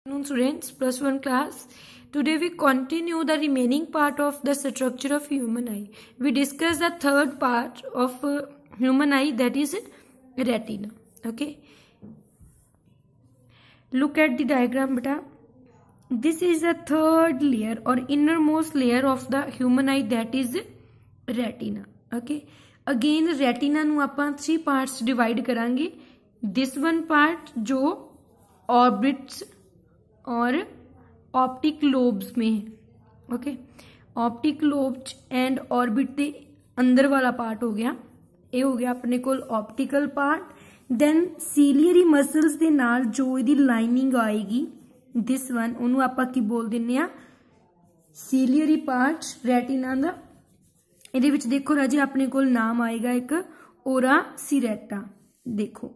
afternoon students plus 1 class today we continue the remaining part of the structure of human eye we discuss the third part of uh, human eye that is retina okay look at the diagram beta this is the third layer or innermost layer of the human eye that is retina okay again retina nu apan three parts divide karange this one part jo orbits और optic lobes में है okay optic lobes and orbit के अंदर वाला part हो गया ਇਹ ਹੋ ਗਿਆ ਆਪਣੇ ਕੋਲ optical part then ciliary muscles ਦੇ ਨਾਲ ਜੋ ਇਹਦੀ ਲਾਈਨਿੰਗ ਆਏਗੀ this one ਉਹਨੂੰ ਆਪਾਂ ਕੀ ਬੋਲ ਦਿੰਨੇ ਆ ਸੀਲੀਅਰੀ ਪਾਰਟ ਰੈਟਿਨਾ ਦਾ ਇਹਦੇ ਵਿੱਚ ਦੇਖੋ ਰਾਜੇ ਆਪਣੇ ਕੋਲ ਨਾਮ ਆਏਗਾ ਇੱਕ ਓਰਾ ਸਿਰੈਟਾ ਦੇਖੋ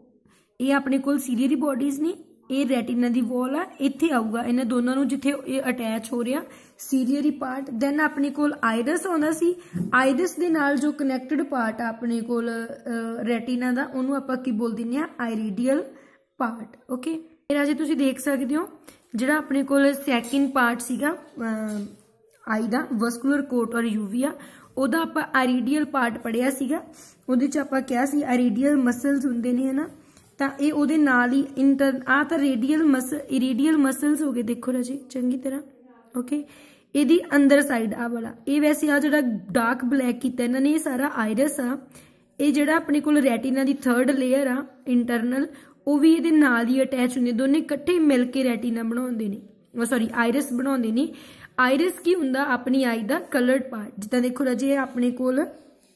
ਇਹ ਆਪਣੇ ਕੋਲ ਸੀਲੀਅਰੀ ਬਾਡੀਜ਼ ਨੇ ਇਹ ਰੈਟੀਨਾ ਦੀ ਵਾਲ ਆ ਇੱਥੇ ਆਊਗਾ ਇਹਨਾਂ ਦੋਨਾਂ ਨੂੰ ਜਿੱਥੇ ਇਹ ਅਟੈਚ ਹੋ ਰਿਹਾ ਸੀਰੀਅਰੀ ਪਾਰਟ ਦੈਨ ਆਪਣੇ ਕੋਲ ਆਈਰਿਸ ਆਉਂਦਾ ਸੀ ਆਈਰਿਸ ਦੇ ਨਾਲ ਜੋ ਕਨੈਕਟਡ ਪਾਰਟ ਆ ਆਪਣੇ ਕੋਲ ਰੈਟੀਨਾ ਦਾ ਉਹਨੂੰ ਆਪਾਂ ਕੀ ਬੋਲ ਦਿੰਨੇ ਆ ਆਇਰੀਡੀਅਲ ਪਾਰਟ ਓਕੇ ਇਹ ਰਾਜੇ ਤੁਸੀਂ ਦੇਖ ਸਕਦੇ ਹੋ ਜਿਹੜਾ ਆਪਣੇ ਕੋਲ ਸੈਕਿੰਡ ਪਾਰਟ ਸੀਗਾ ਆਈ ਦਾ ਵਸਕੂਲਰ ਕੋਟ ਔਰ ਯੂਵੀਆ ਉਹਦਾ ਆਪਾਂ ਆਇਰੀਡੀਅਲ ਪਾਰਟ ਪੜਿਆ ਸੀਗਾ ਉਹਦੇ ਚ ਆਪਾਂ ਕਿਹਾ ਸੀ ਆਇਰੀਡੀਅਲ ਮਸਲਸ ਹੁੰਦੇ ਨੇ ਹਨਾ ਤਾਂ ਇਹ ਉਹਦੇ ਨਾਲ ਹੀ ਇੰਟਰ ਆ ਤਾਂ ਰੇਡੀਅਲ ਮਸ ਇਰੀਡੀਅਲ ਮਸਲਸ ਹੋ ਗਏ ਦੇਖੋ ਰਾਜੀ ਚੰਗੀ ਤਰ੍ਹਾਂ ਓਕੇ ਇਹਦੀ ਅੰਦਰ ਸਾਈਡ ਆ ਵਾਲਾ ਇਹ ਵੈਸੇ ਆ ਜਿਹੜਾ ਡਾਰਕ ਬਲੈਕ ਕੀਤਾ ਇਹਨਾਂ ਨੇ ਇਹ ਸਾਰਾ ਆਇਰਸ ਆ ਇਹ ਜਿਹੜਾ ਆਪਣੇ ਕੋਲ ਰੈਟੀਨਾ ਦੀ 3rd ਲੇਅਰ ਆ ਇੰਟਰਨਲ ਉਹ ਵੀ ਇਹਦੇ ਨਾਲ ਹੀ ਅਟੈਚ ਹੁੰਦੇ ਦੋਨੇ ਇਕੱਠੇ ਮਿਲ ਕੇ ਰੈਟੀਨਾ ਬਣਾਉਂਦੇ ਨੇ ਉਹ ਸੌਰੀ ਆਇਰਸ ਬਣਾਉਂਦੇ ਨੇ ਆਇਰਸ ਕੀ ਹੁੰਦਾ ਆਪਣੀ ਆਈ ਦਾ ਕਲਰਡ ਪਾਰਟ ਜਿੱਦਾਂ ਦੇਖੋ ਰਾਜੀ ਇਹ ਆਪਣੇ ਕੋਲ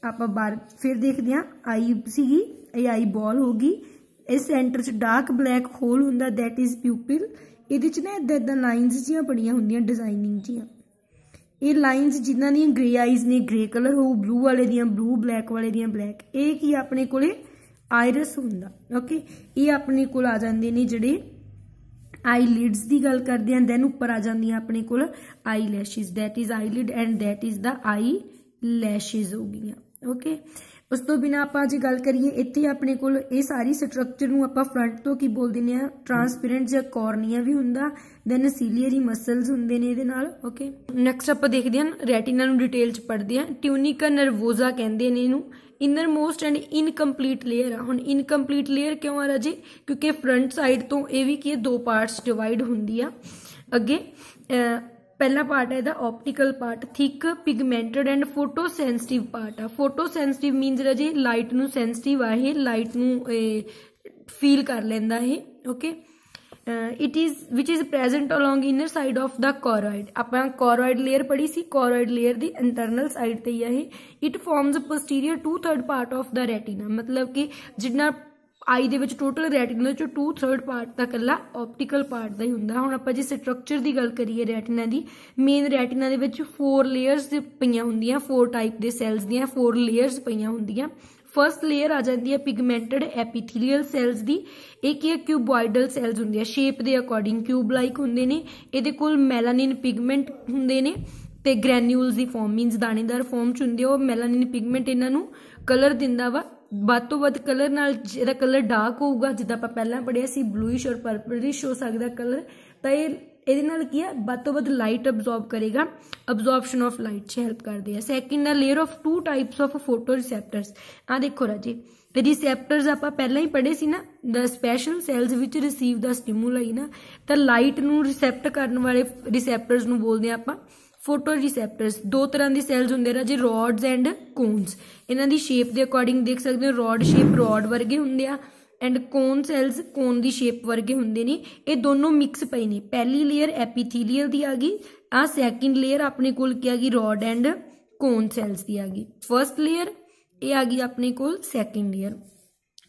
ਆਪਾਂ ਬਾਰ ਫਿਰ ਦੇਖਦੇ ਆ ਆਈ ਸੀਗੀ ਇਹ ਆਈ ਬਾਲ ਹੋਗੀ ਇਸ ਸੈਂਟਰ 'ਚ ਡਾਰਕ ਬਲੈਕ ਹੋਲ ਹੁੰਦਾ ਥੈਟ ਇਜ਼ ਪਿਪਲ ਇਹਦੇ 'ਚ ਨਾ ਇਦਾਂ ਇਦਾਂ ਲਾਈਨਸ ਜੀਆਂ ਪੜੀਆਂ ਹੁੰਦੀਆਂ ਡਿਜ਼ਾਈਨਿੰਗ ਜੀਆਂ ਇਹ ਲਾਈਨਸ ਜਿਨ੍ਹਾਂ ਦੀਆਂ ਗ੍ਰੇ ਆਈਜ਼ ਨੇ ਗ੍ਰੇ ਕਲਰ ਹੋਊ ਬਲੂ ਵਾਲੇ ਦੀਆਂ ਬਲੂ ਬਲੈਕ ਵਾਲੇ ਦੀਆਂ ਬਲੈਕ ਇਹ ਕੀ ਆਪਣੇ ਕੋਲੇ ਆਇਰਸ ਹੁੰਦਾ ਓਕੇ ਇਹ ਆਪਣੇ ਕੋਲ ਆ ਜਾਂਦੇ ਨੇ ਜਿਹੜੇ ਆਈ ਲਿਡਸ ਦੀ ਗੱਲ ਕਰਦੇ ਆਂ ਦੈਨ ਉੱਪਰ ਆ ਜਾਂਦੀਆਂ ਆਪਣੇ ਕੋਲ eyelashes that is lid and that is the eyelashes ਹੋ ਗਈਆਂ ਓਕੇ ਉਸ ਤੋਂ ਬਿਨਾ ਆਪਾਂ ਜੇ ਗੱਲ ਕਰੀਏ ਇੱਥੇ ਆਪਣੇ ਕੋਲ ਇਹ ਸਾਰੀ ਸਟਰਕਚਰ ਨੂੰ ਆਪਾਂ ਫਰੰਟ ਤੋਂ ਕੀ ਬੋਲ ਦਿੰਨੇ ਆ ਟ੍ਰਾਂਸਪੇਰੈਂਟ ਜਾਂ ਕੋਰਨੀਆ ਵੀ ਹੁੰਦਾ ਦੈਨ ਸੀਲੀਅਰੀ ਮਸਲਸ ਹੁੰਦੇ ਨੇ ਇਹਦੇ ਨਾਲ ਓਕੇ ਨੈਕਸਟ ਆਪਾਂ ਦੇਖਦੇ ਹਾਂ ਰੈਟੀਨਾ ਨੂੰ ਡਿਟੇਲ ਚ ਪੜਦੇ ਹਾਂ ਟਿਊਨਿਕਾ ਨਰਵੋਜ਼ਾ ਕਹਿੰਦੇ ਨੇ ਇਹਨੂੰ innermost and incomplete layer ਆ ਹੁਣ ਇਨਕੰਪਲੀਟ ਲੇਅਰ ਕਿਉਂ ਆ ਰਜੀ ਕਿਉਂਕਿ ਫਰੰਟ ਸਾਈਡ ਤੋਂ ਇਹ ਵੀ ਕੀ ਦੋ ਪਾਰਟਸ ਡਿਵਾਈਡ ਹੁੰਦੀ ਆ ਅੱਗੇ ਪਹਿਲਾ ਪਾਰਟ ਹੈ ਇਹਦਾ optical part thick pigmented and photosensitive part ਆ ਫੋਟੋ ਸੈਂਸਿਟਿਵ ਮੀਨਸ ਜੀ ਲਾਈਟ ਨੂੰ ਸੈਂਸਿਟਿਵ ਆ ਇਹ ਲਾਈਟ ਨੂੰ ਫੀਲ ਕਰ ਲੈਂਦਾ ਇਹ okay it is which is present along inner side of the choroid ਆਪਾਂ ਕੋਰੋਇਡ ਲੇਅਰ ਪੜੀ ਸੀ ਕੋਰੋਇਡ ਲੇਅਰ ਦੀ ਇੰਟਰਨਲ ਸਾਈਡ ਤੇ ਹੀ ਆ ਇਹ it forms a posterior 2/3 part of the retina ਮਤਲਬ ਕਿ ਜਿੰਨਾ ਆਈ ਦੇ ਵਿੱਚ ਟੋਟਲ ਰੈਟਿਨਾ ਚ 2/3 ਪਾਰਟ ਤਾਂ ਕੱਲਾ ਆਪਟੀਕਲ ਪਾਰਟ ਦਾ ਹੀ ਹੁੰਦਾ ਹੁਣ ਆਪਾਂ ਜੇ ਸਟਰਕਚਰ ਦੀ ਗੱਲ ਕਰੀਏ ਰੈਟਿਨਾ ਦੀ ਮੇਨ ਰੈਟਿਨਾ ਦੇ ਵਿੱਚ 4 ਲੇਅਰਸ ਪਈਆਂ ਹੁੰਦੀਆਂ 4 ਟਾਈਪ ਦੇ ਸੈਲਸ ਦੀਆਂ 4 ਲੇਅਰਸ ਪਈਆਂ ਹੁੰਦੀਆਂ ਫਰਸਟ ਲੇਅਰ ਆ ਜਾਂਦੀ ਹੈ ਪਿਗਮੈਂਟਡ ਐਪੀਥੀਲੀਅਲ ਸੈਲਸ ਦੀ ਇਹ ਕੀ ਹੈ ਕਿਊਬੋਇਡਲ ਸੈਲਸ ਹੁੰਦੀਆਂ ਸ਼ੇਪ ਦੇ ਅਕੋਰਡਿੰਗ ਕਿਊਬ ਲਾਈਕ ਹੁੰਦੇ ਨੇ ਇਹਦੇ ਕੋਲ ਮੈਲਾਨਿਨ ਪਿਗਮੈਂਟ ਹੁੰਦੇ ਨੇ ਤੇ ਗ੍ਰੈਨਿਊਲਸ ਦੀ ਫਾਰਮ ਮੀਨਸ ਦਾਣੇਦਾਰ ਫਾਰਮ ਚ ਹੁੰਦੇ ਉਹ ਮੈਲਾਨਿਨ ਪਿਗਮੈਂਟ ਇਹਨਾਂ ਨੂੰ ਕਲਰ ਦਿੰਦਾ ਵਾ ਵੱਧ ਤੋਂ ਵੱਧ ਕਲਰ ਨਾਲ ਇਹਦਾ ਕਲਰ ਡਾਰਕ ਹੋਊਗਾ ਜਿੱਦਾਂ ਆਪਾਂ ਪਹਿਲਾਂ ਪੜਿਆ ਸੀ ਬਲੂਇਸ਼ ਔਰ ਪਰਪਲਿਸ਼ ਹੋ ਸਕਦਾ ਕਲਰ ਤਾਂ ਇਹ ਇਹਦੇ ਨਾਲ ਕੀ ਹੈ ਵੱਧ ਤੋਂ ਵੱਧ ਲਾਈਟ ਅਬਜ਼ੌਰਬ ਕਰੇਗਾ ਅਬਜ਼ੌਰਪਸ਼ਨ ਆਫ ਲਾਈਟ 'ਚ ਹੈਲਪ ਕਰਦੀ ਹੈ ਸੈਕਿੰਡ ਹੈ layer of two types of photoreceptors ਆ ਦੇਖੋ ਰਾਜੀ ਤੇ ਰਿਸੈਪਟਰਸ ਆਪਾਂ ਪਹਿਲਾਂ ਹੀ ਪੜ੍ਹੇ ਸੀ ਨਾ ਦ ਸਪੈਸ਼ਲ ਸੈਲਸ ਵਿੱਚ ਰਿਸੀਵ ਦਾ ਸਟਿਮੂਲਾਈ ਨਾ ਤਾਂ ਲਾਈਟ ਨੂੰ ਰਿਸੈਪਟ ਕਰਨ ਵਾਲੇ ਰਿਸੈਪਟਰਸ ਨੂੰ ਬੋਲਦੇ ਆ ਆਪਾਂ ਫੋਟੋ ਰਿਸੈਪਟਰਸ ਦੋ ਤਰ੍ਹਾਂ ਦੇ ਸੈਲਸ ਹੁੰਦੇ ਨੇ ਜੀ ਰੋਡਸ ਐਂਡ ਕੋਨਸ ਇਹਨਾਂ ਦੀ ਸ਼ੇਪ ਦੇ ਅਕੋਰਡਿੰਗ ਦੇਖ ਸਕਦੇ ਹੋ ਰੋਡ ਸ਼ੇਪ ਰੋਡ ਵਰਗੇ ਹੁੰਦੇ ਆ ਐਂਡ ਕੋਨ ਸੈਲਸ ਕੋਨ ਦੀ ਸ਼ੇਪ ਵਰਗੇ ਹੁੰਦੇ ਨੇ ਇਹ ਦੋਨੋਂ ਮਿਕਸ ਪਏ ਨੇ ਪਹਿਲੀ ਲੇਅਰ ਐਪੀਥੀਲੀਅਲ ਦੀ ਆ ਗਈ ਆ ਸੈਕਿੰਡ ਲੇਅਰ ਆਪਣੇ ਕੋਲ ਕੀ ਆ ਗਈ ਰੋਡ ਐਂਡ ਕੋਨ ਸੈਲਸ ਦੀ ਆ ਗਈ ਫਰਸਟ ਲੇਅਰ ਇਹ ਆ ਗਈ ਆਪਣੇ ਕੋਲ ਸੈਕਿੰਡ ਲੇਅਰ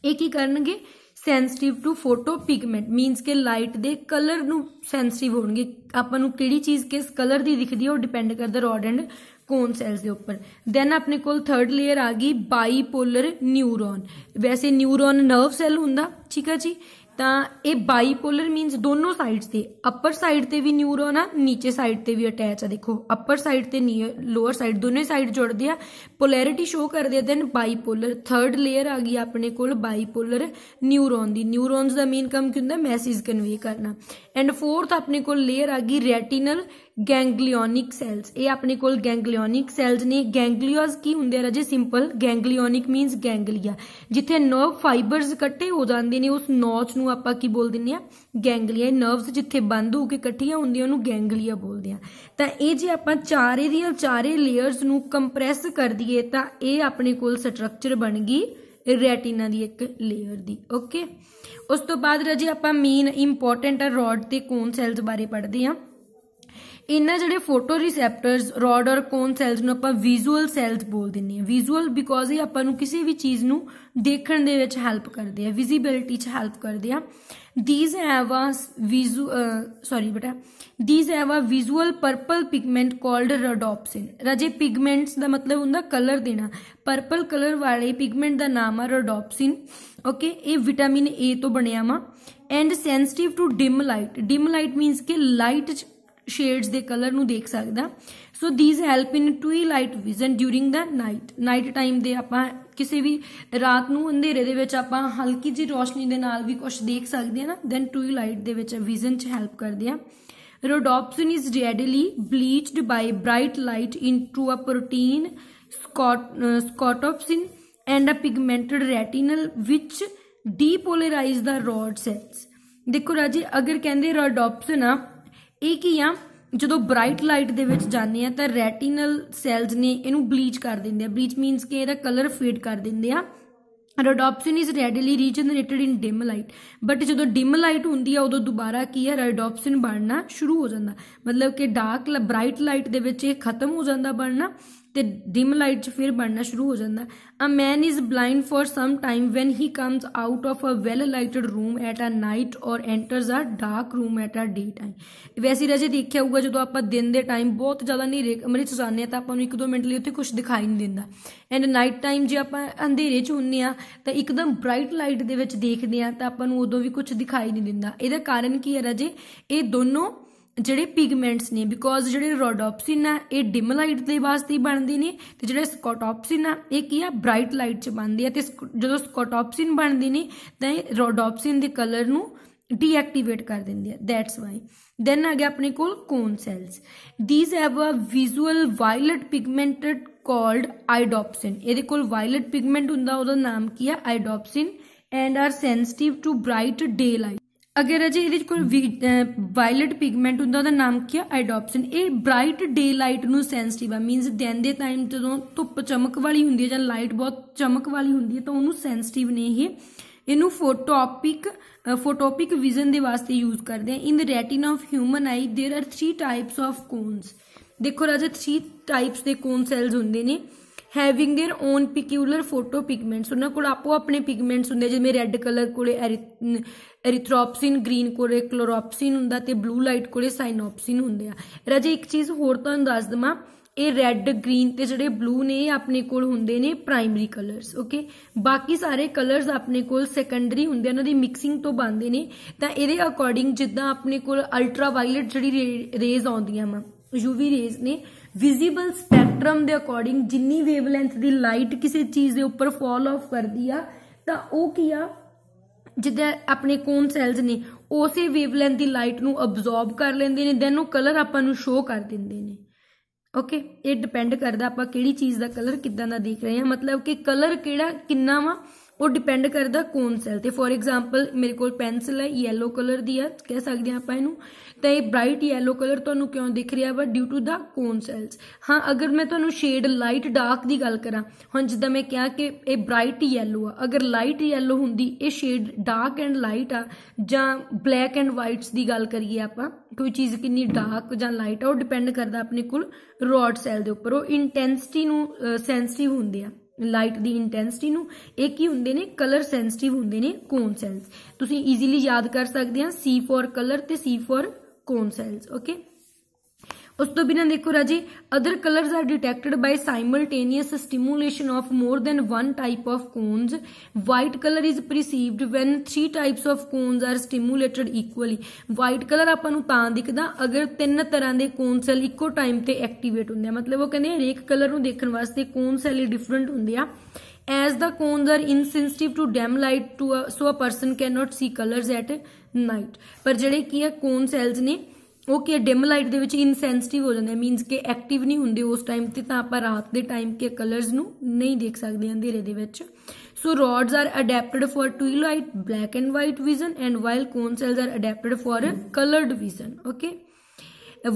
ਇਹ ਕੀ ਕਰਨਗੇ sensitive to photopigment means ਕਿ ਲਾਈਟ ਦੇ ਕਲਰ ਨੂੰ ਸੈਂਸਿਟਿਵ ਹੋਣਗੇ ਆਪਾਂ ਨੂੰ ਕਿਹੜੀ ਚੀਜ਼ ਕਿਸ ਕਲਰ ਦੀ ਦਿਖਦੀ ਹੈ ਉਹ ਡਿਪੈਂਡ ਕਰਦਾ ਰੋਡ ਐਂਡ ਕੋਨ ਸੈਲਸ ਦੇ ਉੱਪਰ ਦੈਨ ਆਪਣੇ ਕੋਲ ਥਰਡ ਲੇਅਰ ਆ ਗਈ ਬਾਈਪੋਲਰ ਨਿਊਰੋਨ ਵੈਸੇ ਨਿਊਰੋਨ ਨਰਵ ਸੈਲ ਹੁੰਦਾ ਠੀਕ ਹੈ ਜੀ ਤਾਂ ਇਹ ਬਾਈਪੋਲਰ ਮੀਨਸ ਦੋਨੋਂ ਸਾਈਡਸ ਤੇ ਅਪਰ ਸਾਈਡ ਤੇ ਵੀ ਨਿਊਰੋਨ ਆ ਨੀਚੇ ਸਾਈਡ ਤੇ ਵੀ ਅਟੈਚ ਆ ਦੇਖੋ ਅਪਰ ਸਾਈਡ ਤੇ ਲੋਅਰ ਸਾਈਡ ਦੋਨੇ ਸਾਈਡ ਜੁੜਦੇ ਆ ਪੋਲੈਰਿਟੀ ਸ਼ੋ ਕਰਦੇ ਆ ਦੈਨ ਬਾਈਪੋਲਰ ਥਰਡ ਲੇਅਰ ਆ ਗਈ ਆਪਣੇ ਕੋਲ ਬਾਈਪੋਲਰ ਨਿਊਰੋਨ ਦੀ ਨਿਊਰੋਨਸ ਦਾ ਮੇਨ ਕੰਮ ਕੀ ਹੁੰਦਾ ਮੈਸੇਜ ਕਨਵੇ ਕਰਨਾ ਐਂਡ ਫੋਰਥ ਆਪਣੇ ਕੋਲ ਲੇਅਰ ਆ ਗਈ ਰੈਟੀਨਲ ਗੈਂਗਲੀਓਨਿਕ ਸੈਲਸ ਇਹ ਆਪਣੇ ਕੋਲ ਗੈਂਗਲੀਓਨਿਕ ਸੈਲਸ ਨੇ ਗੈਂਗਲੀਓਸ ਕੀ ਹੁੰਦੇ ਆ ਰਾਜੇ ਸਿੰਪਲ ਗੈਂਗਲੀਓਨਿਕ ਮੀਨਸ ਗੈਂਗਲੀਆ ਜਿੱਥੇ ਨਰਵ ਫਾਈਬਰਸ ਇਕੱਠੇ ਹੋ ਜਾਂਦੇ ਨੇ ਉਸ ਨੋਚ ਨੂੰ ਆਪਾਂ ਕੀ ਬੋਲ ਦਿੰਨੇ ਆ ਗੈਂਗਲੀਆ ਨਰਵਸ ਜਿੱਥੇ ਬੰਦ ਹੋ ਕੇ ਇਕੱਠੀਆਂ ਹੁੰਦੀਆਂ ਉਹਨੂੰ ਗੈਂਗਲੀਆ ਬੋਲਦੇ ਆ ਤਾਂ ਇਹ ਜੇ ਆਪਾਂ ਚਾਰੇ ਦੀਆਂ ਚਾਰੇ ਲੇਅਰਸ ਨੂੰ ਕੰਪਰੈਸ ਕਰ ਦਈਏ ਤਾਂ ਇਹ ਆਪਣੇ ਕੋਲ ਸਟਰਕਚਰ ਬਣ ਗਈ ਰੈਟੀਨਾ ਦੀ ਇੱਕ ਲੇਅਰ ਦੀ ਓਕੇ ਉਸ ਤੋਂ ਬਾਅਦ ਰਜੇ ਆਪਾਂ ਮੇਨ ਇੰਪੋਰਟੈਂਟ ਰੋਡ ਤੇ ਕੋਨ ਸੈਲਸ ਬਾਰੇ ਪੜ੍ਹਦੇ ਆ ਇਹਨਾਂ ਜਿਹੜੇ ਫੋਟੋ ਰਿਸੈਪਟਰਸ ਰੋਡ ਔਰ ਕੋਨ ਸੈਲਸ ਨੂੰ ਆਪਾਂ ਵਿਜ਼ੂਅਲ ਸੈਲਸ ਬੋਲ ਦਿੰਨੇ ਆ ਵਿਜ਼ੂਅਲ ਬਿਕੋਜ਼ ਇਹ ਆਪਾਂ ਨੂੰ ਕਿਸੇ ਵੀ ਚੀਜ਼ ਨੂੰ ਦੇਖਣ ਦੇ ਵਿੱਚ ਹੈਲਪ ਕਰਦੇ ਆ ਵਿਜ਼ਿਬਿਲਟੀ 'ਚ ਹੈਲਪ ਕਰਦੇ ਆ ਥੀਸ ਹੈਵ ਅ ਵਿਜ਼ੂ ਸੌਰੀ ਬਟਾ these have a visual purple pigment called rhodopsin ਰਜੇ ਰਾਜੇ ਦਾ ਮਤਲਬ ਹੁੰਦਾ ਕਲਰ ਦੇਣਾ ਪਰਪਲ ਕਲਰ ਵਾਲੇ ਪਿਗਮੈਂਟ ਦਾ ਨਾਮ ਆ ਰੋਡੋਪਸਿਨ ਓਕੇ ਇਹ ਵਿਟਾਮਿਨ A ਤੋਂ ਬਣਿਆ ਵਾ and sensitive to dim light dim light means ਕਿ ਲਾਈਟ ਸ਼ੇਡਸ ਦੇ ਕਲਰ ਨੂੰ ਦੇਖ ਸਕਦਾ so these help in twilight vision during the night night time ਦੇ ਆਪਾਂ ਕਿਸੇ ਵੀ ਰਾਤ ਨੂੰ ਅੰਧੇਰੇ ਦੇ ਵਿੱਚ ਆਪਾਂ ਹਲਕੀ ਜੀ ਰੋਸ਼ਨੀ ਦੇ ਨਾਲ ਵੀ ਕੁਝ ਦੇਖ ਸਕਦੇ ਆ ਨਾ ਦੈਨ ਟੂਈ ਲਾਈਟ ਦੇ ਵਿੱਚ ਵਿਜ਼ਨ 'ਚ ਹੈਲਪ ਕਰਦੇ ਆ rhodopsin is readily bleached by bright light into a protein uh, and a pigmented retinal which depolarize the rod cells ਦੇਖੋ ਰਾਜੀ ਅਗਰ ਕਹਿੰਦੇ ਰੋਡੋਪਸਨ ਆ ਇਹ ਕੀ ਆ ਜਦੋਂ ਬ੍ਰਾਈਟ ਲਾਈਟ ਦੇ ਵਿੱਚ ਜਾਂਦੇ ਆ ਤਾਂ ਰੈਟੀਨਲ ਸੈਲਸ ਨੇ ਇਹਨੂੰ ਬਲੀਚ ਕਰ ਦਿੰਦੇ ਆ ਬਲੀਚ ਮੀਨਸ ਕਿ ਇਹਦਾ ਕਲਰ ਫੇਡ ਕਰ ਦਿੰਦੇ ਆ rhodopsin is readily regenerated in dim light but ਜਦੋਂ ਡਿਮ ਲਾਈਟ ਹੁੰਦੀ ਆ ਉਦੋਂ ਦੁਬਾਰਾ ਕੀ ਹੈ ਰੋਡੋਪਸਿਨ ਬਣਨਾ ਸ਼ੁਰੂ ਹੋ ਜਾਂਦਾ ਮਤਲਬ ਕਿ ਡਾਰਕ ਬ੍ਰਾਈਟ ਲਾਈਟ ਦੇ ਵਿੱਚ ਇਹ ਖਤਮ ਹੋ ਜਾਂਦਾ ਬਣਨਾ ਤੇ ਡਿਮ ਲਾਈਟ 'ਚ ਫਿਰ ਬਣਨਾ ਸ਼ੁਰੂ ਹੋ ਜਾਂਦਾ a man is blind for some time when he comes out of a well lighted room at a night or enters a dark room at a daytime ਵੈਸੀ ਰਜੇ ਦੇਖਿਆ ਹੋਊਗਾ ਜਦੋਂ ਆਪਾਂ ਦਿਨ ਦੇ ਟਾਈਮ ਬਹੁਤ ਜ਼ਿਆਦਾ ਹਨੇਰੇ ਅਮਰੀ 'ਚ ਜਾਂਦੇ ਆ ਤਾਂ ਆਪਾਂ ਨੂੰ ਇੱਕ ਦੋ ਮਿੰਟ ਲਈ ਉੱਥੇ ਕੁਝ ਦਿਖਾਈ ਨਹੀਂ ਦਿੰਦਾ ਐਂਡ ਨਾਈਟ ਟਾਈਮ ਜੇ ਆਪਾਂ ਅੰਧੇਰੇ 'ਚ ਹੁੰਨੇ ਆ ਤਾਂ ਇੱਕਦਮ ਬ੍ਰਾਈਟ ਲਾਈਟ ਦੇ ਵਿੱਚ ਦੇਖਦੇ ਆ ਤਾਂ ਆਪਾਂ ਨੂੰ ਉਦੋਂ ਵੀ ਕੁਝ ਦਿਖਾਈ ਨਹੀਂ ਦਿੰਦਾ ਇਹਦਾ ਕਾਰਨ ਕੀ ਹੈ ਰਜੇ ਇਹ ਦੋਨੋਂ ਜਿਹੜੇ ਪਿਗਮੈਂਟਸ ਨੇ ਬਿਕੋਜ਼ ਜਿਹੜੇ ਰੋਡੋਪਸਿਨ ਆ ਇਹ ਡਿਮ ਲਾਈਟ ਦੇ ਵਾਸਤੇ ਬਣਦੇ ਨੇ ਤੇ ਜਿਹੜੇ ਸਕੋਟੋਪਸਿਨ ਆ ਇਹ ਕੀ ਆ ਬ੍ਰਾਈਟ ਲਾਈਟ 'ਚ ਬਣਦੇ ਆ ਤੇ ਜਦੋਂ ਸਕੋਟੋਪਸਿਨ ਬਣਦੇ ਨੇ ਤਾਂ ਇਹ ਰੋਡੋਪਸਿਨ ਦੇ ਕਲਰ ਨੂੰ ਡੀਐਕਟੀਵੇਟ ਕਰ ਦਿੰਦੇ ਆ ਦੈਟਸ ਵਾਈ ਦੈਨ ਆ ਗਿਆ ਆਪਣੇ ਕੋਲ cone cells these have a visual violet pigmented called iodopsin ਇਹਦੇ ਕੋਲ ਵਾਇਲਟ ਪਿਗਮੈਂਟ ਹੁੰਦਾ ਉਹਦਾ ਨਾਮ ਕੀ ਆ iodopsin and are sensitive to bright daylight ਅਗਰ ਅਜੇ ਇਹਦੇ ਕੋਈ ਵਾਇਲਟ ਪਿਗਮੈਂਟ ਹੁੰਦਾ ਉਹਦਾ ਨਾਮ ਕੀ ਹੈ ਐਡੋਪਸਨ ਇਹ ਬ੍ਰਾਈਟ ਡੇ ਲਾਈਟ ਨੂੰ ਸੈਂਸਿਟਿਵ ਆ ਮੀਨਸ ਦਿਨ ਦੇ ਟਾਈਮ ਜਦੋਂ ਧੁੱਪ ਚਮਕ ਵਾਲੀ ਹੁੰਦੀ ਹੈ ਜਾਂ ਲਾਈਟ ਬਹੁਤ ਚਮਕ ਵਾਲੀ ਹੁੰਦੀ ਹੈ ਤਾਂ ਉਹਨੂੰ ਸੈਂਸਿਟਿਵ ਨੇ ਇਹ ਇਹਨੂੰ ਫੋਟੋਪਿਕ ਫੋਟੋਪਿਕ ਵਿਜ਼ਨ ਦੇ ਵਾਸਤੇ ਯੂਜ਼ ਕਰਦੇ ਆ in the retina of human eye there are 3 types of cones ਦੇਖੋ ਰਾਜਾ 3 ਟਾਈਪਸ ਦੇ ਕੋਨ ਸੈਲਸ ਹੁੰਦੇ ਨੇ having their own peculiar photopigments ਉਹਨਾਂ ਕੋਲ ਆਪੋ ਆਪਣੇ ਪਿਗਮੈਂਟਸ ਹੁੰਦੇ ਜਿਵੇਂ ਰੈੱਡ ਕਲਰ ਕੋਲੇ ਐਰੀਥ੍ਰੋਪਸਿਨ ਗ੍ਰੀਨ ਕੋਲੇ ਕਲੋਰੋਪਸਿਨ ਹੁੰਦਾ ਤੇ ਬਲੂ ਲਾਈਟ ਕੋਲੇ ਸਾਈਨੋਪਸਿਨ ਹੁੰਦੇ ਆ ਰਾਜੇ ਇੱਕ ਚੀਜ਼ ਹੋਰ ਤੁਹਾਨੂੰ ਦੱਸ ਦਵਾਂ ਇਹ ਰੈੱਡ ਗ੍ਰੀਨ ਤੇ ਜਿਹੜੇ ਬਲੂ ਨੇ ਆਪਣੇ ਕੋਲ ਹੁੰਦੇ ਨੇ ਪ੍ਰਾਇਮਰੀ ਕਲਰਸ ਓਕੇ ਬਾਕੀ ਸਾਰੇ ਕਲਰਸ ਆਪਣੇ ਕੋਲ ਸੈਕੰਡਰੀ ਹੁੰਦੇ ਇਹਨਾਂ ਦੀ ਮਿਕਸਿੰਗ ਤੋਂ ਬਣਦੇ ਨੇ ਤਾਂ ਇਹਦੇ ਅਕੋਰਡਿੰਗ ਜਿੱਦਾਂ ਆਪਣੇ ਕੋਲ ਅਲਟਰਾ ਵਾਇਲਟ ਜਿਹੜੀ ਰੇਜ਼ ਆਉਂਦੀਆਂ ਵਾ ਯੂਵੀ ਰੇਜ਼ ਨੇ ਵਿਜ਼ੀਬਲ ਸਪੈਕਟ੍ਰਮ ਦੇ ਅਕੋਰਡਿੰਗ ਜਿੰਨੀ ਵੇਵਲੈਂਥ ਦੀ ਲਾਈਟ ਕਿਸੇ ਚੀਜ਼ ਦੇ ਉੱਪਰ ਫਾਲ ਆਫ ਕਰਦੀ ਆ ਤਾਂ ਉਹ ਕੀ ਆ ਜਿੱਦਾਂ ਆਪਣੇ ਕੋਨ ਸੈਲਸ ਨੇ ਉਸੇ ਵੇਵਲੈਂਥ ਦੀ ਲਾਈਟ ਨੂੰ ਅਬਜ਼ੌਰਬ ਕਰ ਲੈਂਦੇ ਨੇ ਦੈਨ ਉਹ ਕਲਰ ਆਪਾਂ ਨੂੰ ਸ਼ੋ ਕਰ ਦਿੰਦੇ ਨੇ ਓਕੇ ਇਹ ਡਿਪੈਂਡ ਕਰਦਾ ਆਪਾਂ ਕਿਹੜੀ ਚੀਜ਼ ਦਾ ਕਲਰ ਕਿੱਦਾਂ ਦਾ ਦੇਖ ਰਹੇ ਹਾਂ ਮਤਲਬ ਕਿ ਕਲਰ ਕਿਹੜਾ ਕਿੰਨਾ ਵਾ ਉਹ ਡਿਪੈਂਡ ਕਰਦਾ ਕੌਨ ਸੈਲ ਤੇ ਫੋਰ ਐਗਜ਼ਾਮਪਲ ਮੇਰੇ ਕੋਲ ਪੈਨਸਲ ਹੈ yellow ਕਲਰ ਦੀ ਹੈ ਕਹਿ ਸਕਦੇ ਆਪਾਂ ਇਹਨੂੰ ਤਾਂ ਇਹ ਬ੍ਰਾਈਟ yellow ਕਲਰ ਤੁਹਾਨੂੰ ਕਿਉਂ ਦਿਖ ਰਿਹਾ ਵਾ ਡਿਊ ਟੂ ਦਾ ਕੌਨ ਸੈਲਸ ਹਾਂ ਅਗਰ ਮੈਂ ਤੁਹਾਨੂੰ ਸ਼ੇਡ ਲਾਈਟ ਡਾਰਕ ਦੀ ਗੱਲ ਕਰਾਂ ਹੁਣ ਜਿੱਦਾਂ ਮੈਂ ਕਿਹਾ ਕਿ ਇਹ ਬ੍ਰਾਈਟ yellow ਆ ਅਗਰ ਲਾਈਟ yellow ਹੁੰਦੀ ਇਹ ਸ਼ੇਡ ਡਾਰਕ ਐਂਡ ਲਾਈਟ ਆ ਜਾਂ ਬਲੈਕ ਐਂਡ ਵਾਈਟਸ ਦੀ ਗੱਲ ਕਰੀਏ ਆਪਾਂ ਕੋਈ ਚੀਜ਼ ਕਿੰਨੀ ਡਾਰਕ ਜਾਂ ਲਾਈਟ ਆ ਉਹ ਡਿਪੈਂਡ ਕਰਦਾ ਆਪਣੇ ਕੋਲ ਰੋਡ ਸੈਲ ਦੇ ਉੱਪਰ ਉਹ ਇੰਟੈਂਸਿਟੀ ਨੂੰ ਸੈਂਸਿਟਿਵ ਹੁੰਦੀ ਆ ਲਾਈਟ ਦੀ ਇੰਟੈਂਸਿਟੀ ਨੂੰ ਇਹ ਕੀ ਹੁੰਦੇ ਨੇ ਕਲਰ ਸੈਂਸਿਟਿਵ ਹੁੰਦੇ ਨੇ ਕੋਨ ਸੈਲਸ ਤੁਸੀਂ ਈਜ਼ੀਲੀ ਯਾਦ ਕਰ ਸਕਦੇ ਆ C ਫॉर ਕਲਰ ਤੇ C for cone cells okay ਉਸ ਤੋਂ ਬਿਨਾਂ ਦੇਖੋ ਰਾਜੀ other colours are detected by simultaneous stimulation of more than one type of cones white colour is perceived when three types of cones are stimulated equally white colour ਆਪਾਂ ਨੂੰ ਤਾਂ ਦਿਖਦਾ ਅਗਰ ਤਿੰਨ ਤਰ੍ਹਾਂ ਦੇ ਕੋਨ ਸੈਲ ਇੱਕੋ ਟਾਈਮ ਤੇ ਐਕਟੀਵੇਟ ਹੁੰਦੇ ਆ ਮਤਲਬ ਉਹ ਕਹਿੰਦੇ ਹਰੇਕ ਕਲਰ ਨੂੰ ਦੇਖਣ ਵਾਸਤੇ ਕੋਨ ਸੈਲ ਹੀ ਡਿਫਰੈਂਟ ਹੁੰਦੇ ਆ as the cones are insensitive to dim light too so a person cannot see colours at night ਪਰ ਜਿਹੜੇ ਕੀ ਆ ਕੋਨ ਸੈਲਸ ਨੇ ਉਹ ਕਿ ਡਿਮ ਲਾਈਟ ਦੇ ਵਿੱਚ ਇਨਸੈਂਸਿਟਿਵ ਹੋ ਜਾਂਦੇ ਮੀਨਸ ਕਿ ਐਕਟਿਵ ਨਹੀਂ ਹੁੰਦੇ ਉਸ ਟਾਈਮ ਤੇ ਤਾਂ ਆਪਾਂ ਰਾਤ ਦੇ ਟਾਈਮ ਕੇ ਕਲਰਸ ਨੂੰ ਨਹੀਂ ਦੇਖ ਸਕਦੇ ਅੰਧੇਰੇ ਦੇ ਵਿੱਚ so rods are adapted for to light black and white vision and while cone cells are for for coloured vision okay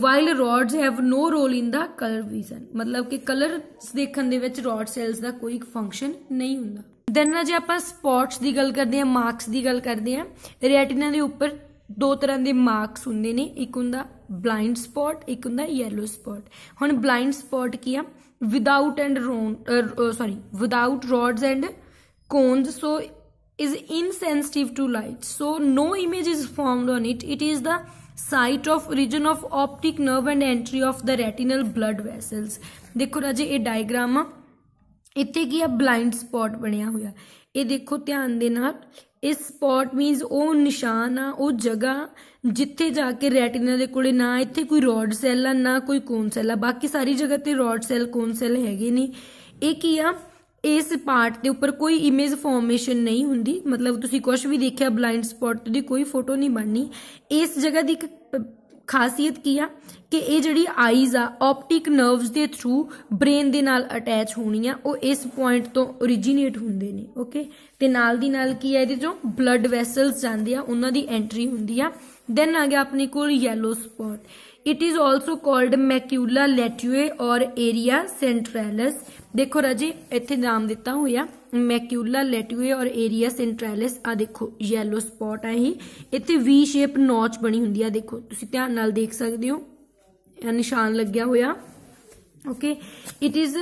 while rods have no role in the colour vision ਮਤਲਬ ਕਿ colours ਦੇਖਣ ਦੇ ਵਿੱਚ road cells ਦਾ ਕੋਈ function ਨਹੀਂ ਹੁੰਦਾ then ਜੇ ਆਪਾਂ ਸਪੌਟਸ ਦੀ ਗੱਲ ਕਰਦੇ ਆ ਮਾਰਕਸ ਦੀ ਗੱਲ ਕਰਦੇ ਆ ਰੈਟਿਨਾ ਦੇ ਉੱਪਰ ਦੋ ਤਰ੍ਹਾਂ ਦੇ ਮਾਰਕਸ ਹੁੰਦੇ ਨੇ ਇੱਕ ਹੁੰਦਾ ਬਲਾਈਂਡ ਸਪੌਟ ਇੱਕ ਹੁੰਦਾ ਯੈਲੋ ਸਪੌਟ ਹੁਣ ਬਲਾਈਂਡ ਸਪੌਟ ਕੀ ਆ without and ron sorry without rods and cones so is insensitive to light so no image is formed on it it is the site of origin of optic nerve and entry of the retinal blood vessels ਦੇਖੋ ਰਾਜੇ ਇਹ diagram ਆ ਇੱਥੇ ਕੀ ਆ blind spot ਬਣਿਆ ਹੋਇਆ ਇਹ ਦੇਖੋ ਧਿਆਨ ਦੇ ਨਾਲ ਇਸ ਸਪੌਟ ਮੀਨਸ ਉਹ ਨਿਸ਼ਾਨ ਆ ਉਹ ਜਗ੍ਹਾ ਜਿੱਥੇ ਜਾ ਕੇ ਰੈਟੀਨਾ ਦੇ ਕੋਲੇ ਨਾ ਇੱਥੇ ਕੋਈ ਰੋਡ ਸੈੱਲ ਆ ਨਾ ਕੋਈ ਕੋਨ ਸੈੱਲ ਆ ਬਾਕੀ ਸਾਰੀ ਜਗ੍ਹਾ ਤੇ ਰੋਡ ਸੈੱਲ ਕੋਨ ਸੈੱਲ ਹੈਗੇ ਨਹੀਂ ਇਹ ਕੀ ਆ ਇਸ ਪਾਰਟ ਦੇ ਉੱਪਰ ਕੋਈ ਇਮੇਜ ਫਾਰਮੇਸ਼ਨ ਨਹੀਂ ਹੁੰਦੀ ਮਤਲਬ ਤੁਸੀਂ ਕੁਝ ਵੀ ਦੇਖਿਆ ਬਲਾਈਂਡ ਸਪੌਟ ਦੀ ਕੋਈ ਫੋਟੋ ਨਹੀਂ ਬਣਨੀ ਇਸ ਜਗ੍ਹਾ ਦੀ ਇੱਕ ਖਾਸੀਅਤ ਕੀ ਆ ਕਿ ਇਹ ਜਿਹੜੀ ਆਈਜ਼ ਆ ਆਪਟਿਕ ਨਰਵਸ ਦੇ ਥਰੂ ਬ੍ਰੇਨ ਦੇ ਨਾਲ ਅਟੈਚ ਹੋਣੀ ਆ ਉਹ ਇਸ ਪੁਆਇੰਟ ਤੋਂ ਓਰੀਜਿਨੇਟ ਹੁੰਦੇ ਨੇ ਓਕੇ ਤੇ ਨਾਲ ਦੀ ਨਾਲ ਕੀ ਹੈ ਇਹਦੇ ਜੋ ਬਲੱਡ ਵੈਸਲਸ ਜਾਂਦੇ ਆ ਉਹਨਾਂ ਦੀ ਐਂਟਰੀ ਹੁੰਦੀ ਆ ਦੈਨ ਆ ਗਿਆ ਆਪਣੇ ਕੋਲ yellow spot it is also called macula lutea or area ਸੈਂਟਰੈਲਸ ਦੇਖੋ ਰਾਜੀ ਇੱਥੇ ਨਾਮ ਦਿੱਤਾ ਹੋਇਆ ਮੈਕਿਊਲਾ ਲੈਟਿਊਏ ਔਰ ਏਰੀਆ ਸੈਂਟਰੈਲਸ ਆ ਦੇਖੋ ਯੈਲੋ ਸਪੌਟ ਆ ਇਹ ਇੱਥੇ ਵੀ ਸ਼ੇਪ ਨੋਚ ਬਣੀ ਹੁੰਦੀ ਆ ਦੇਖੋ ਤੁਸੀਂ ਧਿਆਨ ਨਾਲ ਦੇਖ ਸਕਦੇ ਹੋ ਇਹ ਨਿਸ਼ਾਨ ਲੱਗਿਆ ਹੋਇਆ okay it is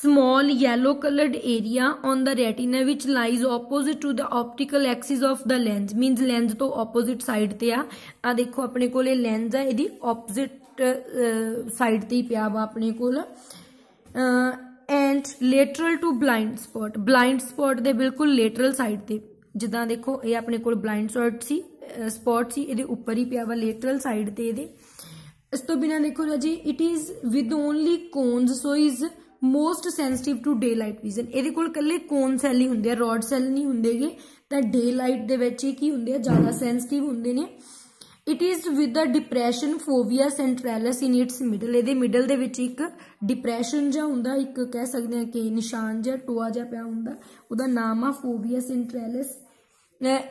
small yellow colored area on the retina which lies opposite to the optical axis of the lens means lens ਤੋਂ opposite side ਤੇ ਆ ਆ ਦੇਖੋ ਆਪਣੇ ਕੋਲੇ lens ਆ ਇਹਦੀ opposite side ਤੇ ਹੀ ਪਿਆ ਵਾ ਆਪਣੇ ਕੋਲ and lateral to blind spot blind spot ਦੇ ਬਿਲਕੁਲ ਲੇਟਰਲ ਸਾਈਡ ਤੇ ਜਿੱਦਾਂ ਦੇਖੋ ਇਹ ਆਪਣੇ ਕੋਲ ਬਲਾਈਂਡ ਸਪੌਟ ਸੀ ਸਪੌਟ ਸੀ ਇਹਦੇ ਉੱਪਰ ਹੀ ਪਿਆ ਵਾ ਲੇਟਰਲ ਸਾਈਡ ਤੇ ਇਹਦੇ ਇਸ ਤੋਂ ਬਿਨਾ ਦੇਖੋ ਜੀ it is with only cones so is most sensitive to day light vision ਇਹਦੇ ਕੋਲ ਕੱਲੇ ਕੋਨ ਸੈੱਲ ਹੀ ਹੁੰਦੇ ਆ ਰੋਡ ਸੈੱਲ ਨਹੀਂ ਹੁੰਦੇਗੇ ਤਾਂ ਡੇ ਲਾਈਟ ਦੇ ਵਿੱਚ ਇਹ ਕੀ ਹੁੰਦੇ ਆ ਜ਼ਿਆਦਾ ਸੈਂਸਿਟਿਵ ਹੁੰਦੇ ਨੇ it is with a depression fovea centralis in its middle ਇਹਦੇ ਮਿਡਲ ਦੇ ਵਿੱਚ ਇੱਕ ਡਿਪਰੈਸ਼ਨ ਜਾਂ ਹੁੰਦਾ ਇੱਕ ਕਹਿ ਸਕਦੇ ਆ ਕਿ ਨਿਸ਼ਾਨ ਜਾਂ ਟੋਆ ਜਾਂ ਪਿਆ ਹੁੰਦਾ ਉਹਦਾ ਨਾਮ ਆ fovea centralis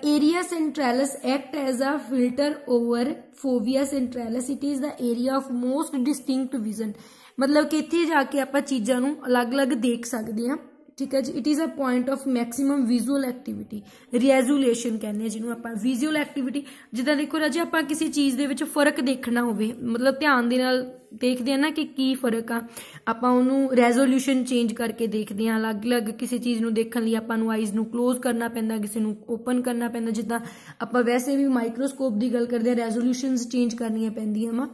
area centralis act as a filter over fovea centralis it is the area of most distinct vision ਮਤਲਬ ਕਿ ਇੱਥੇ ਜਾ ਕੇ ਆਪਾਂ ਚੀਜ਼ਾਂ ਨੂੰ ਅਲੱਗ-ਅਲੱਗ ਦੇਖ ਸਕਦੇ ਹਾਂ ਠੀਕ ਹੈ ਜੀ it is a point of maximum visual activity resolution ਕਹਿੰਦੇ ਆ ਜਿਹਨੂੰ ਆਪਾਂ ਵਿਜ਼ੂਅਲ ਐਕਟੀਵਿਟੀ ਜਿੱਦਾਂ ਦੇਖੋ ਰਾਜੇ ਆਪਾਂ ਕਿਸੇ ਚੀਜ਼ ਦੇ ਵਿੱਚ ਫਰਕ ਦੇਖਣਾ ਹੋਵੇ ਮਤਲਬ ਧਿਆਨ ਦੇ ਨਾਲ ਦੇਖਦੇ ਆ ਨਾ ਕਿ ਕੀ ਫਰਕ ਆ ਆਪਾਂ ਉਹਨੂੰ ਰੈਜ਼ੋਲੂਸ਼ਨ ਚੇਂਜ ਕਰਕੇ ਦੇਖਦੇ ਆ ਅਲੱਗ-ਅਲੱਗ ਕਿਸੇ ਚੀਜ਼ ਨੂੰ ਦੇਖਣ ਲਈ ਆਪਾਂ ਨੂੰ ਆਈਜ਼ ਨੂੰ ক্লোਜ਼ ਕਰਨਾ ਪੈਂਦਾ ਕਿਸੇ ਨੂੰ ਓਪਨ ਕਰਨਾ ਪੈਂਦਾ ਜਿੱਦਾਂ ਆਪਾਂ ਵੈਸੇ ਵੀ ਮਾਈਕਰੋਸਕੋਪ ਦੀ ਗੱਲ ਕਰਦੇ ਆ ਰੈਜ਼ੋਲੂਸ਼ਨਸ ਚੇਂਜ ਕਰਨੀਆਂ ਪੈਂਦੀਆਂ ਵਾ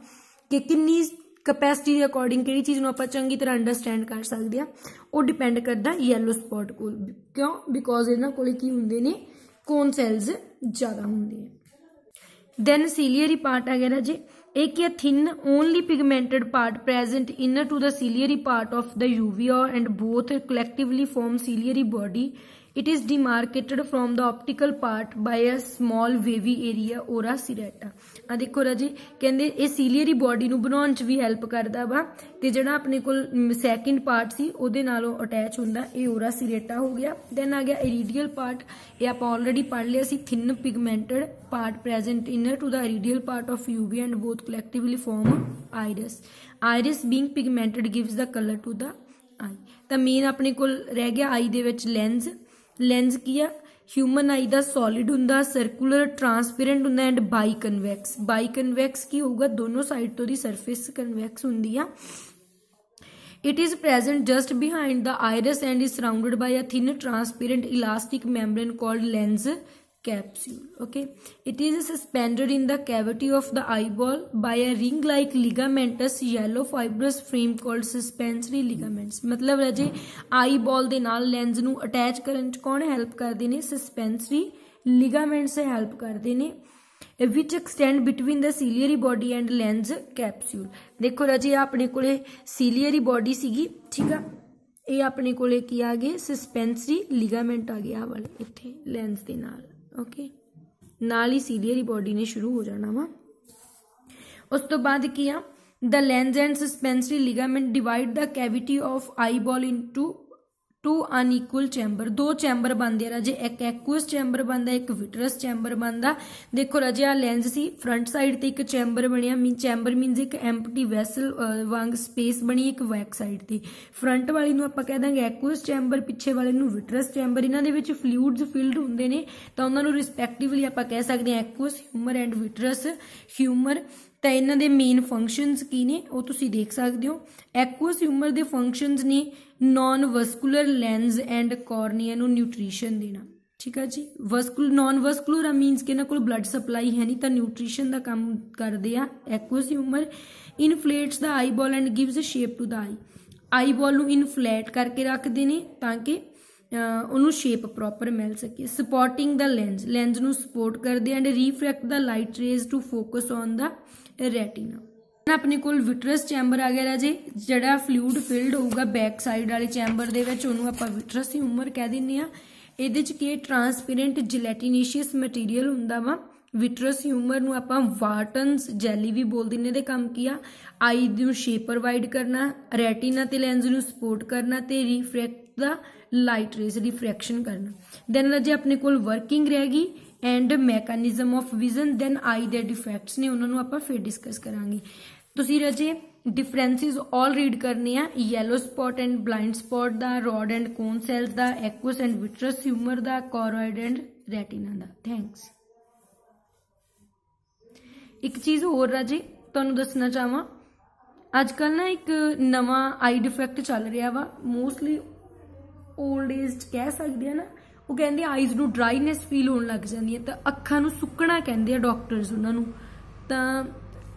ਕਿ ਕਿੰਨੀ ਕਪੈਸਿਟੀ ਦੇ ਅਕੋਰਡਿੰਗ ਕਿਹੜੀ ਚੀਜ਼ ਨੂੰ ਆਪਾਂ ਚੰਗੀ ਤਰ੍ਹਾਂ ਅੰਡਰਸਟੈਂਡ ਕਰ ਸਕਦੇ ਆ ਉਹ ਡਿਪੈਂਡ ਕਰਦਾ ਯੈਲੋ ਸਪੌਟ ਕੋਲ ਕਿਉਂ ਬਿਕੋਜ਼ ਇਹਨਾਂ ਕੋਲੇ ਕੀ ਹੁੰਦੇ ਨੇ ਕੋਨ ਸੈਲਸ ਜ਼ਿਆਦਾ ਹੁੰਦੇ ਨੇ ਦੈਨ ਸੀਲੀਅਰੀ ਪਾਰਟ ਆ ਗਿਆ ਜੀ ਇਹ ਕੀ thin only pigmented part present inner to the ciliary part of the uvea and both collectively form ciliary body It is demarcated from the optical part by a small wavy area or a serrata. ਆ ਦੇਖੋ ਰਾਜੇ ਕਹਿੰਦੇ ਇਹ ਸੀਲੀਅਰੀ body ਨੂੰ ਬਣਾਉਣ 'ਚ ਵੀ help ਕਰਦਾ ਵਾ ਤੇ ਜਿਹੜਾ ਆਪਣੇ ਕੋਲ ਸੈਕਿੰਡ ਪਾਰਟ ਸੀ ਉਹਦੇ ਨਾਲੋਂ ਅਟੈਚ ਹੁੰਦਾ ਇਹ ਓਰਾ ਸਿਰੇਟਾ ਹੋ ਗਿਆ ਦੈਨ ਆ ਗਿਆ ਇਰੀਡੀਅਲ ਪਾਰਟ ਇਹ ਆਪਾਂ ਆਲਰੇਡੀ ਪੜ੍ਹ ਲਿਆ ਸੀ thin pigmented part present inner to the iridial part of uvea and both collectively form iris iris being pigmented gives the colour to the eye ਤਾਂ ਮੇਨ ਆਪਣੇ ਕੋਲ ਰਹਿ ਗਿਆ ਆਈ ਦੇ ਵਿੱਚ ਲੈਂਸ ਲੈਂਜ਼ ਕੀ ਆ ਹਿਊਮਨ ਆਈ ਦਾ ਸੋਲਿਡ ਹੁੰਦਾ ਸਰਕੂਲਰ ਟ੍ਰਾਂਸਪੇਰੈਂਟ ਹੁੰਦਾ and biconvex biconvex ਕੀ ਹੋਊਗਾ ਦੋਨੋਂ ਸਾਈਡ ਤੋਂ ਦੀ ਸਰਫੇਸ ਕਨਵੈਕਸ ਹੁੰਦੀ ਆ it is present just behind the iris and is surrounded by a thin transparent elastic membrane called lens capsule okay it is suspended in the cavity of the eyeball by a ring like ligamentous yellow fibrous frame called suspensory ligaments ਮਤਲਬ eyeball de naal lens nu attach karan ch kon help karde ne suspensory ligaments se help karde ne which extend between the ciliary body and lens capsule dekho ਰਾਜੇ apne kole ciliary body gi theek hai ਇਹ ਆਪਣੇ ਕੋਲੇ ਕੀ ਆ ਗਏ ਸਸਪੈਂਸਰੀ ligament ਆ ਗਿਆ ਵਾਲੇ ਇੱਥੇ ਲੈਂਸ ਦੇ ਨਾਲ ਓਕੇ ਨਾਲ ਹੀ ਸੀਲੀਅਰੀ ਬਾਡੀ ਨੇ ਸ਼ੁਰੂ ਹੋ ਜਾਣਾ ਵਾ ਉਸ ਤੋਂ ਬਾਅਦ ਕੀ ਆ the lens and suspensory ligament divide the cavity of eyeball into two unequal chamber ਦੋ ਚੈਂਬਰ ਬਣਦੇ ਰਾਜੇ ਇੱਕ ਐਕੁਅਸ ਚੈਂਬਰ ਬਣਦਾ ਇੱਕ ਵਿਟਰਸ ਚੈਂਬਰ ਬਣਦਾ ਦੇਖੋ ਰਾਜੇ ਆ ਲੈਂਜ ਸੀ ਫਰੰਟ ਸਾਈਡ ਤੇ ਇੱਕ ਚੈਂਬਰ ਬਣਿਆ ਮੀਨ ਚੈਂਬਰ ਮੀਨਸ ਇੱਕ ਐਮਪਟੀ ਵੈਸਲ ਵਾਂਗ ਸਪੇਸ ਬਣੀ ਇੱਕ ਬੈਕ ਸਾਈਡ ਤੇ ਫਰੰਟ ਵਾਲੀ ਨੂੰ ਆਪਾਂ ਕਹਿ ਦਾਂਗੇ ਐਕੁਅਸ ਚੈਂਬਰ ਪਿੱਛੇ ਵਾਲੇ ਨੂੰ ਵਿਟਰਸ ਚੈਂਬਰ ਇਹਨਾਂ ਦੇ ਵਿੱਚ ਫਲੂਇਡਸ ਫਿਲਡ ਹੁੰਦੇ ਨੇ ਤਾਂ ਉਹਨਾਂ ਨੂੰ ਰਿਸਪੈਕਟਿਵਲੀ ਆਪਾਂ ਕਹਿ ਸਕਦੇ ਹਾਂ aqueous humour and vitreous humour ਤਾਂ ਇਹਨਾਂ ਦੇ ਮੇਨ ਫੰਕਸ਼ਨਸ ਕੀ ਨੇ ਉਹ ਤੁਸੀਂ ਦੇਖ ਸਕਦੇ ਹੋ ਐਕੁਅਸ ਹਿਊਮਰ ਦੇ ਫੰਕਸ਼ਨਸ ਨੇ non vascular lens and cornea ਨੂੰ ਨਿਊਟ੍ਰੀਸ਼ਨ ਦੇਣਾ ਠੀਕ ਹੈ ਜੀ ਵਸਕੂਲ ਨਾਨ ਵਸਕੂਲਰ ਆ ਮੀਨਸ ਕਿ ਨਾ ਕੋਲ ਬਲੱਡ ਸਪਲਾਈ ਹੈ ਨਹੀਂ ਤਾਂ ਨਿਊਟ੍ਰੀਸ਼ਨ ਦਾ ਕੰਮ ਕਰਦੇ ਆ aqueous humour inflates the eyeball and gives shape to the eye eyeball ਨੂੰ ਇਨਫਲੇਟ ਕਰਕੇ ਰੱਖਦੇ ਨੇ ਤਾਂ ਕਿ ਉਹਨੂੰ ਸ਼ੇਪ ਪ੍ਰੋਪਰ ਮਿਲ ਸਕੇ ਸਪੋਰਟਿੰਗ ਦਾ ਲੈਂਸ ਲੈਂਸ ਨੂੰ ਸਪੋਰਟ ਕਰਦੇ and refract the light rays to focus on the retina ਆਪਣੇ ਕੋਲ ਵਿਟਰਸ ਚੈਂਬਰ ਆ ਗਿਆ ਜੀ ਜਿਹੜਾ ਫਲੂਇਡ ਫਿਲਡ ਹੋਊਗਾ ਬੈਕ ਸਾਈਡ ਵਾਲੇ ਚੈਂਬਰ ਦੇ ਵਿੱਚ ਉਹਨੂੰ ਆਪਾਂ ਵਿਟਰਸ ਦੀ ਉਮਰ ਕਹਿ ਦਿੰਨੇ ਆ ਇਹਦੇ ਚ ਕੀ ਟ੍ਰਾਂਸਪੇਰੈਂਟ ਜੈਲੇਟਿਨੀਸ਼ੀਅਸ ਮਟੀਰੀਅਲ ਹੁੰਦਾ ਵਾ ਵਿਟਰਸ ਹਿਊਮਰ ਨੂੰ ਆਪਾਂ ਵਾਟਨਸ ਜੈਲੀ ਵੀ ਬੋਲ ਦਿੰਨੇ ਦੇ ਕੰਮ ਕੀਆ ਆਈ ਨੂੰ ਸ਼ੇਪ ਪ੍ਰੋਵਾਈਡ ਕਰਨਾ ਰੈਟੀਨਾ ਤੇ ਲੈਂਸ ਨੂੰ ਸਪੋਰਟ ਕਰਨਾ ਤੇ ਰਿਫਰੈਕਟ ਦਾ ਲਾਈਟ ਰੇਜ਼ ਰਿਫਰੈਕਸ਼ਨ ਕਰਨਾ ਦੈਨ ਜੇ ਆਪਣੇ ਕੋਲ ਵਰਕਿੰਗ ਰਹਿ ਗਈ and mechanism of vision then eye the defects ने उन्होंने आप फिर डिस्कस करा तुम रजे डिफरेंसिज ऑल रीड करने हैं yellow spot and blind spot का रॉड एंड कोन सैल्स का एक्वस एंड विटरस ह्यूमर का कोरॉयड एंड रैटिना का थैंक्स एक चीज होर राजे थानू दसना चाहव अजक ना एक नवा आई डिफेक्ट चल रहा वा मोस्टली ओल्ड एज कह सकते हैं ना ਉਹ ਕਹਿੰਦੇ ਆਈਜ਼ ਨੂੰ ਡਰਾਈਨੈਸ ਫੀਲ ਹੋਣ ਲੱਗ ਜਾਂਦੀ ਹੈ ਤਾਂ ਅੱਖਾਂ ਨੂੰ ਸੁੱਕਣਾ ਕਹਿੰਦੇ ਆ ਡਾਕਟਰਸ ਉਹਨਾਂ ਨੂੰ ਤਾਂ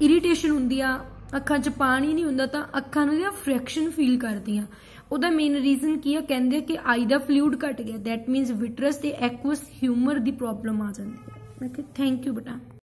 ਇਰੀਟੇਸ਼ਨ ਹੁੰਦੀ ਆ ਅੱਖਾਂ 'ਚ ਪਾਣੀ ਨਹੀਂ ਹੁੰਦਾ ਤਾਂ ਅੱਖਾਂ ਨੂੰ ਜਿਹੜਾ ਫ੍ਰੈਕਸ਼ਨ ਫੀਲ ਕਰਦੀਆਂ ਉਹਦਾ ਮੇਨ ਰੀਜ਼ਨ ਕੀ ਆ ਕਹਿੰਦੇ ਕਿ ਆਈ ਦਾ ਫਲੂਇਡ ਘਟ ਗਿਆ ਥੈਟ ਮੀਨਸ ਵਿਟਰਸ ਤੇ ਐਕਵਸ ਹਿਊਮਰ ਦੀ ਪ੍ਰੋਬਲਮ ਆ ਜਾਂਦੀ ਹੈ ਮੈਂ ਕਿ ਥੈਂਕ ਯੂ ਬਟਾ